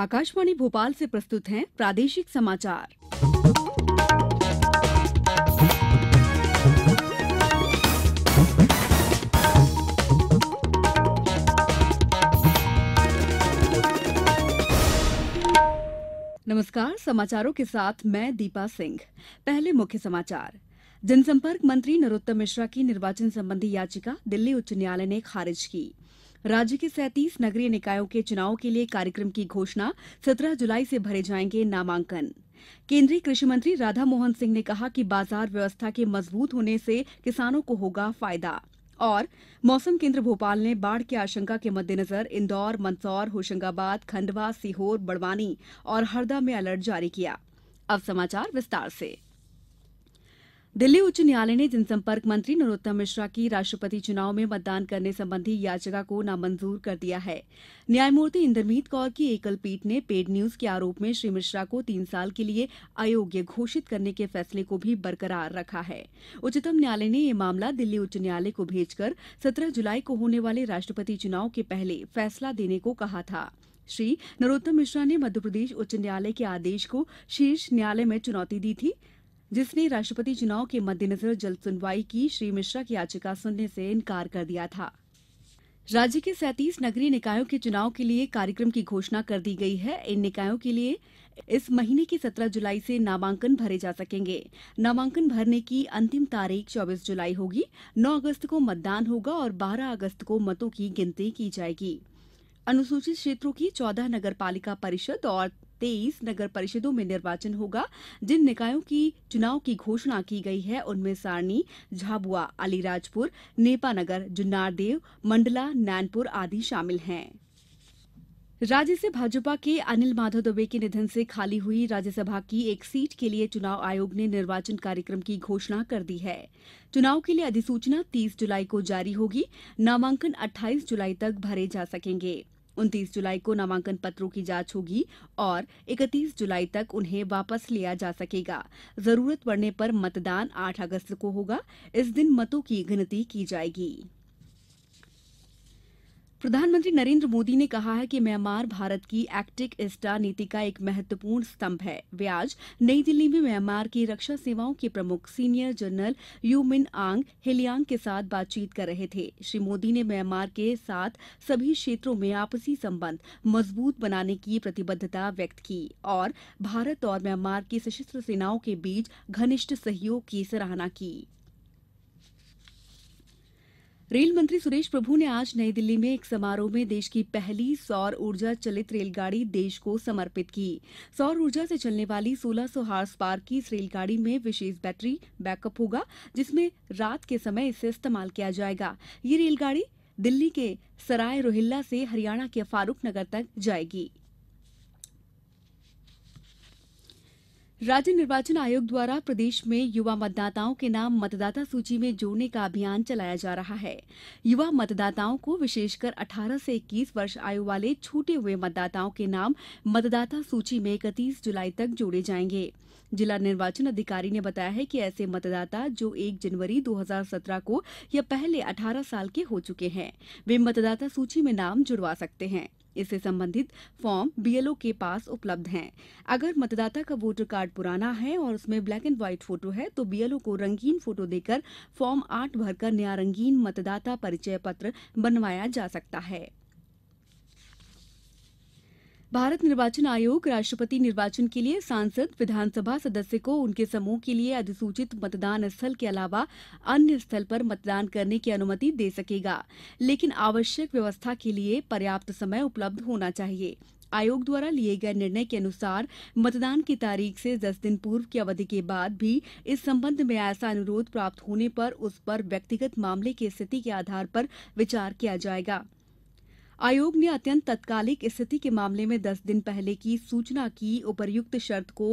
आकाशवाणी भोपाल से प्रस्तुत हैं प्रादेशिक समाचार नमस्कार समाचारों के साथ मैं दीपा सिंह पहले मुख्य समाचार जनसंपर्क मंत्री नरोत्तम मिश्रा की निर्वाचन संबंधी याचिका दिल्ली उच्च न्यायालय ने खारिज की राज्य के सैंतीस नगरीय निकायों के चुनाव के लिए कार्यक्रम की घोषणा सत्रह जुलाई से भरे जाएंगे नामांकन केंद्रीय कृषि मंत्री राधा मोहन सिंह ने कहा कि बाजार व्यवस्था के मजबूत होने से किसानों को होगा फायदा और मौसम केंद्र भोपाल ने बाढ़ की आशंका के मद्देनजर इंदौर मंदसौर होशंगाबाद खंडवा सीहोर बड़वानी और हरदा में अलर्ट जारी किया अब समाचार विस्तार से दिल्ली उच्च न्यायालय ने जनसंपर्क मंत्री नरोत्तम मिश्रा की राष्ट्रपति चुनाव में मतदान करने संबंधी याचिका को नामंजूर कर दिया है न्यायमूर्ति इंद्रमीत कौर की एकल पीठ ने पेड न्यूज के आरोप में श्री मिश्रा को तीन साल के लिए अयोग्य घोषित करने के फैसले को भी बरकरार रखा है उच्चतम न्यायालय ने यह मामला दिल्ली उच्च न्यायालय को भेजकर सत्रह जुलाई को होने वाले राष्ट्रपति चुनाव के पहले फैसला देने को कहा था श्री नरोत्तम मिश्रा ने मध्यप्रदेश उच्च न्यायालय के आदेश को शीर्ष न्यायालय में चुनौती दी थी जिसने राष्ट्रपति चुनाव के मद्देनजर जल्द सुनवाई की श्री मिश्रा की याचिका सुनने से इनकार कर दिया था राज्य के सैंतीस नगरीय निकायों के चुनाव के लिए कार्यक्रम की घोषणा कर दी गई है इन निकायों के लिए इस महीने की 17 जुलाई से नामांकन भरे जा सकेंगे नामांकन भरने की अंतिम तारीख 24 जुलाई होगी 9 अगस्त को मतदान होगा और 12 अगस्त को मतों की गिनती की जाएगी अनुसूचित क्षेत्रों की 14 नगरपालिका परिषद और तेईस नगर परिषदों में निर्वाचन होगा जिन निकायों की चुनाव की घोषणा की गई है उनमें सारणी झाबुआ अलीराजपुर नेपानगर जुन्नारदेव मंडला नैनपुर आदि शामिल हैं राज्य से भाजपा के अनिल माधव दुबे के निधन से खाली हुई राज्यसभा की एक सीट के लिए चुनाव आयोग ने निर्वाचन कार्यक्रम की घोषणा कर दी है चुनाव के लिए अधिसूचना 30 जुलाई को जारी होगी नामांकन 28 जुलाई तक भरे जा सकेंगे उनतीस जुलाई को नामांकन पत्रों की जांच होगी और इकतीस जुलाई तक उन्हें वापस लिया जा सकेगा जरूरत पड़ने पर मतदान आठ अगस्त को होगा इस दिन मतों की गिनती की जाएगी प्रधानमंत्री नरेंद्र मोदी ने कहा है कि म्यांमार भारत की एक्टिक इस्टा नीति का एक महत्वपूर्ण स्तंभ है वे आज नई दिल्ली में म्यांमार की रक्षा सेवाओं के प्रमुख सीनियर जनरल यू मिन आंग हेलियांग के साथ बातचीत कर रहे थे श्री मोदी ने म्यांमार के साथ सभी क्षेत्रों में आपसी संबंध मजबूत बनाने की प्रतिबद्धता व्यक्त की और भारत और म्यांमार की सशस्त्र सेनाओं के बीच घनिष्ठ सहयोग की सराहना की रेल मंत्री सुरेश प्रभू ने आज नई दिल्ली में एक समारोह में देश की पहली सौर ऊर्जा चलित रेलगाड़ी देश को समर्पित की सौर ऊर्जा से चलने वाली 1600 हार्स पार की इस रेलगाड़ी में विशेष बैटरी बैकअप होगा जिसमें रात के समय इसे इस्तेमाल किया जाएगा ये रेलगाड़ी दिल्ली के सराय रोहिल्ला से हरियाणा के फारूक नगर तक जाएगी राज्य निर्वाचन आयोग द्वारा प्रदेश में युवा मतदाताओं के नाम मतदाता सूची में जोड़ने का अभियान चलाया जा रहा है युवा मतदाताओं को विशेषकर 18 से 21 वर्ष आयु वाले छूटे हुए मतदाताओं के नाम मतदाता सूची में इकतीस जुलाई तक जोड़े जाएंगे जिला निर्वाचन अधिकारी ने बताया है कि ऐसे मतदाता जो 1 जनवरी 2017 को या पहले 18 साल के हो चुके हैं वे मतदाता सूची में नाम जुड़वा सकते हैं इससे संबंधित फॉर्म बीएलओ के पास उपलब्ध हैं अगर मतदाता का वोटर कार्ड पुराना है और उसमें ब्लैक एंड व्हाइट फोटो है तो बीएलओ को रंगीन फोटो देकर फॉर्म आठ भरकर नया रंगीन मतदाता परिचय पत्र बनवाया जा सकता है भारत निर्वाचन आयोग राष्ट्रपति निर्वाचन के लिए सांसद विधानसभा सदस्य को उनके समूह के लिए अधिसूचित मतदान स्थल के अलावा अन्य स्थल पर मतदान करने की अनुमति दे सकेगा लेकिन आवश्यक व्यवस्था के लिए पर्याप्त समय उपलब्ध होना चाहिए आयोग द्वारा लिए गए निर्णय के अनुसार मतदान की तारीख से दस दिन पूर्व की अवधि के बाद भी इस संबंध में ऐसा अनुरोध प्राप्त होने पर उस पर व्यक्तिगत मामले की स्थिति के आधार पर विचार किया जाएगा आयोग ने अत्यंत तत्कालिक स्थिति के मामले में दस दिन पहले की सूचना की उपर्युक्त शर्त को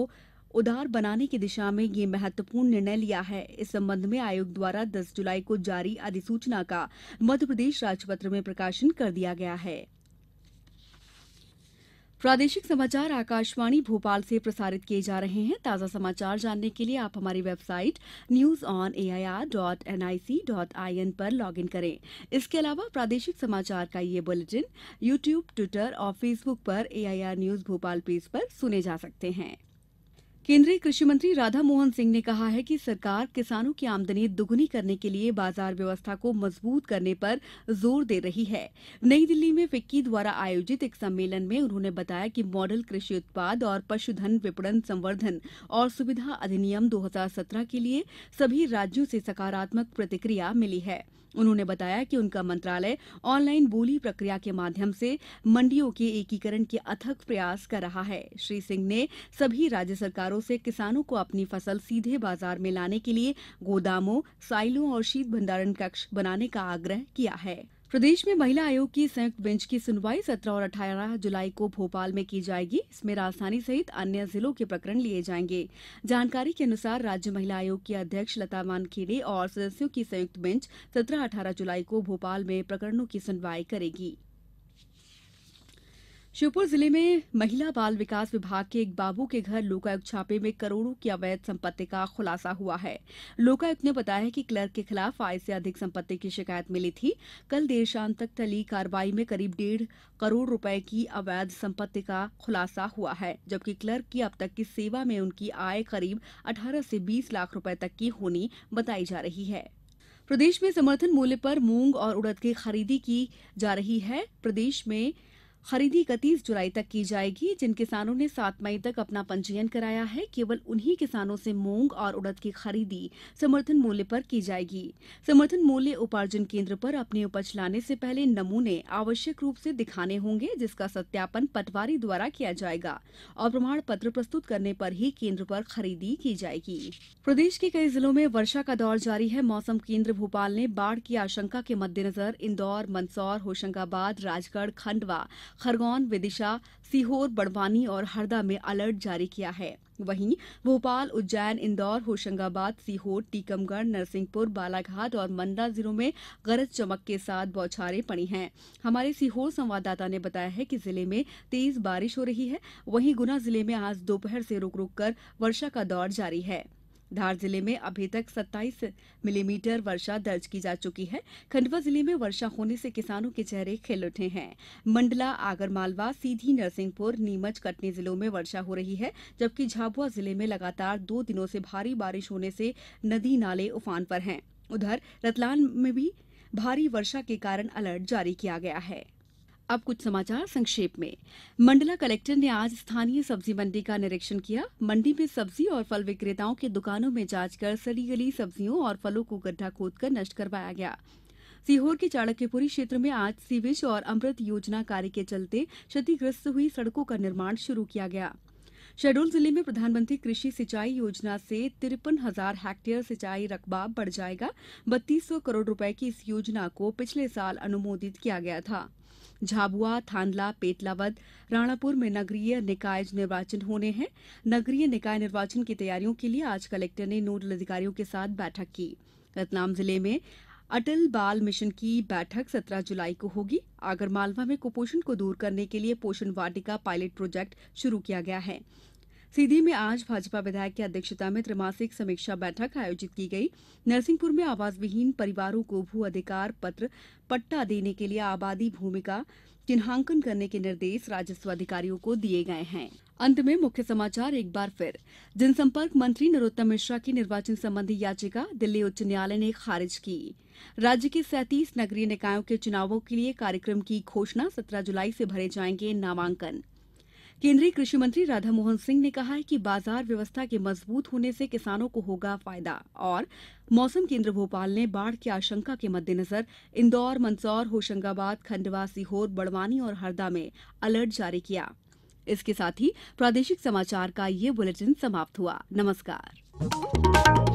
उदार बनाने की दिशा में यह महत्वपूर्ण निर्णय लिया है इस संबंध में आयोग द्वारा 10 जुलाई को जारी अधिसूचना का मध्यप्रदेश राजपत्र में प्रकाशन कर दिया गया है प्रादेशिक समाचार आकाशवाणी भोपाल से प्रसारित किये जा रहे हैं ताजा समाचार जानने के लिए आप हमारी website news on A I R dot N I C dot I N पर लॉग इन करें इसके अलावा प्रादेशिक समाचार का ये बुलेटिन यूट्यूब ट्विटर और फेसबुक पर एआईआर न्यूज भोपाल पेज पर सुने जा सकते हैं केन्द्रीय कृषि मंत्री राधा मोहन सिंह ने कहा है कि सरकार किसानों की आमदनी दुगुनी करने के लिए बाजार व्यवस्था को मजबूत करने पर जोर दे रही है नई दिल्ली में फिक्की द्वारा आयोजित एक सम्मेलन में उन्होंने बताया कि मॉडल कृषि उत्पाद और पशुधन विपणन संवर्धन और सुविधा अधिनियम दो के लिए सभी राज्यों से सकारात्मक प्रतिक्रिया मिली है उन्होंने बताया कि उनका मंत्रालय ऑनलाइन बोली प्रक्रिया के माध्यम से मंडियों के एकीकरण के अथक प्रयास कर रहा है श्री सिंह ने सभी राज्य सरकारों से किसानों को अपनी फसल सीधे बाजार में लाने के लिए गोदामों साइलों और शीत भंडारण कक्ष बनाने का आग्रह किया है प्रदेश में महिला आयोग की संयुक्त बेंच की सुनवाई सत्रह और अठारह जुलाई को भोपाल में की जाएगी इसमें राजधानी सहित अन्य जिलों के प्रकरण लिए जाएंगे जानकारी के अनुसार राज्य महिला आयोग की अध्यक्ष लता वानखेड़े और सदस्यों की संयुक्त बेंच सत्रह अठारह जुलाई को भोपाल में प्रकरणों की सुनवाई करेगी श्योपुर जिले में महिला बाल विकास विभाग के एक बाबू के घर लोकायुक्त छापे में करोड़ों की अवैध संपत्ति का खुलासा हुआ है लोकायुक्त ने बताया कि क्लर्क के खिलाफ आय से अधिक संपत्ति की शिकायत मिली थी कल देर शाम तक टली कार्रवाई में करीब डेढ़ करोड़ रुपए की अवैध संपत्ति का खुलासा हुआ है जबकि क्लर्क की अब तक की सेवा में उनकी आय करीब अठारह से बीस लाख रूपये तक की होनी बताई जा रही है प्रदेश में समर्थन मूल्य पर मूंग और उड़द की खरीदी की जा रही है प्रदेश में खरीदी इकतीस जुलाई तक की जाएगी जिन किसानों ने सात मई तक अपना पंजीयन कराया है केवल उन्हीं किसानों से मूंग और उड़द की खरीदी समर्थन मूल्य पर की जाएगी समर्थन मूल्य उपार्जन केंद्र पर अपनी उपज लाने से पहले नमूने आवश्यक रूप से दिखाने होंगे जिसका सत्यापन पटवारी द्वारा किया जाएगा और प्रमाण पत्र प्रस्तुत करने पर ही केंद्र पर खरीदी की जाएगी प्रदेश के कई जिलों में वर्षा का दौर जारी है मौसम केंद्र भोपाल ने बाढ़ की आशंका के मद्देनजर इंदौर मंदसौर होशंगाबाद राजगढ़ खंडवा खरगोन विदिशा सीहोर बड़वानी और हरदा में अलर्ट जारी किया है वहीं भोपाल उज्जैन इंदौर होशंगाबाद सीहोर टीकमगढ़ नरसिंहपुर बालाघाट और मंडला जिलों में गरज चमक के साथ बौछारें पड़ी हैं हमारे सीहोर संवाददाता ने बताया है कि जिले में तेज बारिश हो रही है वहीं गुना जिले में आज दोपहर से रुक रुक कर वर्षा का दौर जारी है धार जिले में अभी तक सत्ताईस मिलीमीटर वर्षा दर्ज की जा चुकी है खंडवा जिले में वर्षा होने से किसानों के चेहरे खिल उठे हैं मंडला आगरमालवा सीधी नरसिंहपुर नीमच कटनी जिलों में वर्षा हो रही है जबकि झाबुआ जिले में लगातार दो दिनों से भारी बारिश होने से नदी नाले उफान पर हैं उधर रतलाम में भी भारी वर्षा के कारण अलर्ट जारी किया गया है अब कुछ समाचार संक्षेप में मंडला कलेक्टर ने आज स्थानीय सब्जी मंडी का निरीक्षण किया मंडी में सब्जी और फल विक्रेताओं के दुकानों में जांच कर सड़ी गली सब्जियों और फलों को गड्ढा खोदकर नष्ट करवाया गया सीहोर के चाणक्यपुरी क्षेत्र में आज सीविज और अमृत योजना कार्य के चलते क्षतिग्रस्त हुई सड़कों का निर्माण शुरू किया गया शहडोल जिले में प्रधानमंत्री कृषि सिंचाई योजना से तिरपन हजार हेक्टेयर सिंचाई रकबा बढ़ जाएगा बत्तीस सौ करोड़ रुपए की इस योजना को पिछले साल अनुमोदित किया गया था झाबुआ थांदला पेटलावद राणापुर में नगरीय निकाय निर्वाचन होने हैं नगरीय निकाय निर्वाचन की तैयारियों के लिए आज कलेक्टर ने नोडल अधिकारियों के साथ बैठक की रतलाम जिले में अटल बाल मिशन की बैठक 17 जुलाई को होगी आगरमालवा में कुपोषण को दूर करने के लिए पोषण वाटिका पायलट प्रोजेक्ट शुरू किया गया है सीधी में आज भाजपा विधायक की अध्यक्षता में त्रिमासिक समीक्षा बैठक आयोजित की गई नरसिंहपुर में आवासविहीन परिवारों को भू अधिकार पत्र पट्टा देने के लिए आबादी भूमि का चिन्हांकन करने के निर्देश राजस्व अधिकारियों को दिए गए हैं अंत में मुख्य समाचार एक बार फिर जनसंपर्क मंत्री नरोत्तम मिश्रा की निर्वाचन संबंधी याचिका दिल्ली उच्च न्यायालय ने खारिज की राज्य के सैतीस नगरीय निकायों के चुनावों के लिए कार्यक्रम की घोषणा सत्रह जुलाई से भरे जाएंगे नामांकन केन्द्रीय कृषि मंत्री राधामोहन सिंह ने कहा है कि बाजार व्यवस्था के मजबूत होने से किसानों को होगा फायदा और मौसम केन्द्र भोपाल ने बाढ़ की आशंका के मद्देनजर इंदौर मंदसौर होशंगाबाद खंडवा सीहोर बड़वानी और हरदा में अलर्ट जारी किया इसके साथ ही प्रादेशिक समाचार का ये बुलेटिन समाप्त हुआ नमस्कार